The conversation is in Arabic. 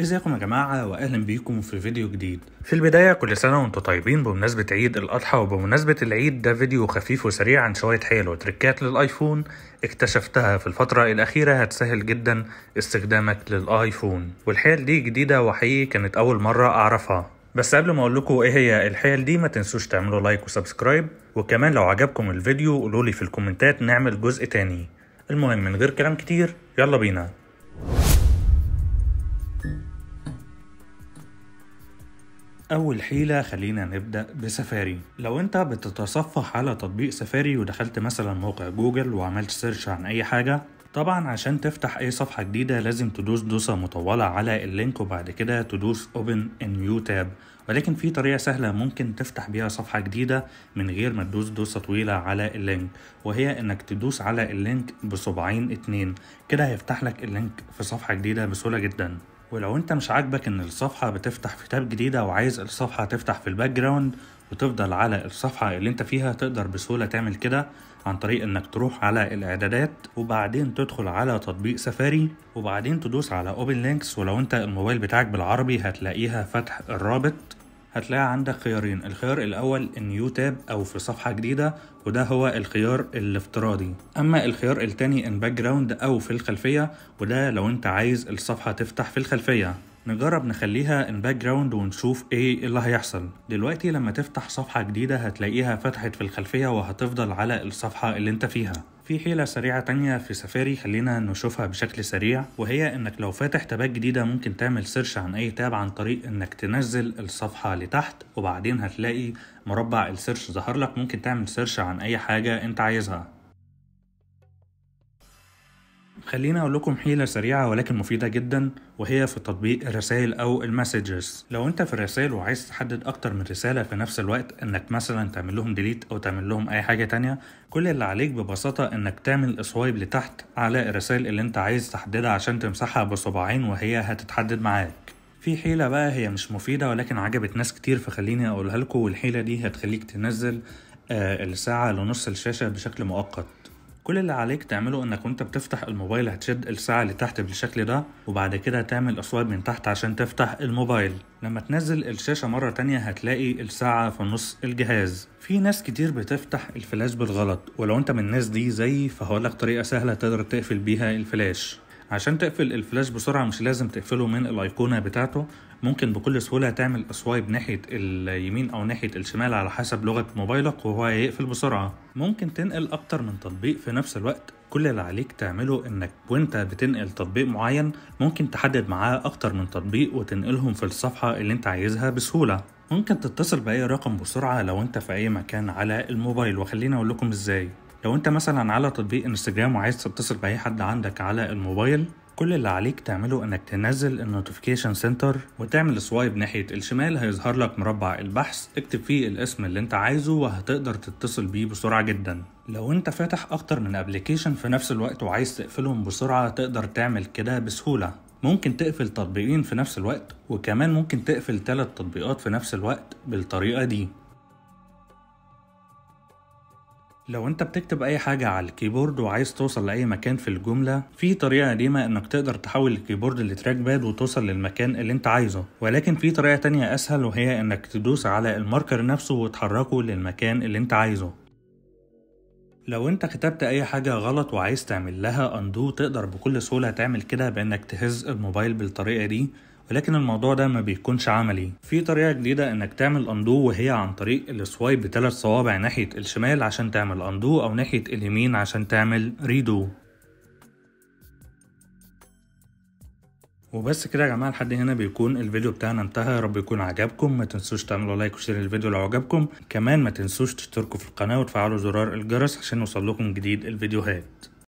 ازيكم يا جماعة واهلا بيكم في فيديو جديد في البداية كل سنة وانتم طيبين بمناسبة عيد الاضحى وبمناسبة العيد ده فيديو خفيف وسريع عن شوية حيل وتركات للايفون اكتشفتها في الفترة الاخيرة هتسهل جدا استخدامك للايفون والحيل دي جديدة وحقيقي كانت اول مرة اعرفها بس قبل ما اقول لكم ايه هي الحيل دي ما تنسوش تعملوا لايك وسبسكرايب وكمان لو عجبكم الفيديو قولولي في الكومنتات نعمل جزء تاني المهم من غير كلام كتير يلا بينا أول حيلة خلينا نبدأ بسفاري لو أنت بتتصفح على تطبيق سفاري ودخلت مثلا موقع جوجل وعملت سيرش عن أي حاجة طبعا عشان تفتح أي صفحة جديدة لازم تدوس دوسة مطولة على اللينك وبعد كده تدوس Open a New Tab ولكن في طريقة سهلة ممكن تفتح بيها صفحة جديدة من غير ما تدوس دوسة طويلة على اللينك وهي انك تدوس على اللينك بصبعين اتنين كده هيفتح لك اللينك في صفحة جديدة بسهولة جدا ولو انت مش عاجبك ان الصفحة بتفتح في تاب جديدة وعايز الصفحة تفتح في الباك جراوند وتفضل على الصفحة اللي انت فيها تقدر بسهولة تعمل كده عن طريق انك تروح على الاعدادات وبعدين تدخل على تطبيق سفاري وبعدين تدوس على اوبن لينكس ولو انت الموبايل بتاعك بالعربي هتلاقيها فتح الرابط هتلاقي عندك خيارين الخيار الاول نيو تاب او في صفحة جديدة وده هو الخيار الافتراضي اما الخيار التاني ان باك جراوند او في الخلفية وده لو انت عايز الصفحة تفتح في الخلفية نجرب نخليها ان باك جراوند ونشوف ايه اللي هيحصل دلوقتي لما تفتح صفحة جديدة هتلاقيها فتحت في الخلفية وهتفضل على الصفحة اللي انت فيها في حيلة سريعة تانية في سفاري خلينا نشوفها بشكل سريع وهي انك لو فاتح تابات جديدة ممكن تعمل سيرش عن اي تاب عن طريق انك تنزل الصفحة لتحت وبعدين هتلاقي مربع السيرش ظهر لك ممكن تعمل سيرش عن اي حاجة انت عايزها خليني اقول لكم حيله سريعه ولكن مفيده جدا وهي في تطبيق الرسائل او المسجز لو انت في الرسائل وعايز تحدد اكتر من رساله في نفس الوقت انك مثلا تعمل لهم ديليت او تعمل لهم اي حاجه تانية كل اللي عليك ببساطه انك تعمل سوايب لتحت على الرسائل اللي انت عايز تحددها عشان تمسحها بصباعين وهي هتتحدد معاك في حيلة بقى هي مش مفيدة ولكن عجبت ناس كتير فخليني أقولها لكم والحيلة دي هتخليك تنزل آه، الساعة لنص الشاشة بشكل مؤقت كل اللي عليك تعمله انك وانت بتفتح الموبايل هتشد الساعة اللي تحت بالشكل ده وبعد كده تعمل اصوات من تحت عشان تفتح الموبايل لما تنزل الشاشة مرة تانية هتلاقي الساعة في نص الجهاز في ناس كتير بتفتح الفلاش بالغلط ولو انت من الناس دي زي فهقولك طريقة سهلة تقدر تقفل بيها الفلاش عشان تقفل الفلاش بسرعة مش لازم تقفله من الأيقونة بتاعته ممكن بكل سهولة تعمل أسوايب ناحية اليمين أو ناحية الشمال على حسب لغة موبايلك وهو هيقفل بسرعة ممكن تنقل أكتر من تطبيق في نفس الوقت كل اللي عليك تعمله انك وانت بتنقل تطبيق معين ممكن تحدد معاه اكتر من تطبيق وتنقلهم في الصفحة اللي انت عايزها بسهولة ممكن تتصل بأي رقم بسرعة لو انت في أي مكان على الموبايل وخلينا أقول لكم ازاي لو انت مثلا على تطبيق انستجرام وعايز تتصل باي حد عندك على الموبايل كل اللي عليك تعمله انك تنزل النوتيفيكيشن سنتر وتعمل سوايب ناحية الشمال هيظهر لك مربع البحث اكتب فيه الاسم اللي انت عايزه وهتقدر تتصل بيه بسرعة جدا لو انت فاتح اكتر من ابلكيشن في نفس الوقت وعايز تقفلهم بسرعة تقدر تعمل كده بسهولة ممكن تقفل تطبيقين في نفس الوقت وكمان ممكن تقفل ثلاث تطبيقات في نفس الوقت بالطريقة دي لو انت بتكتب اي حاجة على الكيبورد وعايز توصل لأي مكان في الجملة في طريقة قديمة انك تقدر تحول الكيبورد لتراك باد وتوصل للمكان اللي انت عايزه ولكن في طريقة تانية اسهل وهي انك تدوس على الماركر نفسه وتحركه للمكان اللي انت عايزه لو انت كتبت اي حاجة غلط وعايز تعمل لها اندو تقدر بكل سهولة تعمل كده بانك تهز الموبايل بالطريقة دي ولكن الموضوع ده ما بيكونش عملي في طريقه جديده انك تعمل اندو وهي عن طريق السوايب بثلاث صوابع ناحيه الشمال عشان تعمل اندو او ناحيه اليمين عشان تعمل ريدو وبس كده يا جماعه لحد هنا بيكون الفيديو بتاعنا انتهى يا رب يكون عجبكم ما تنسوش تعملوا لايك وشير الفيديو لو عجبكم كمان ما تنسوش تشتركوا في القناه وتفعلوا زرار الجرس عشان يوصل لكم جديد الفيديوهات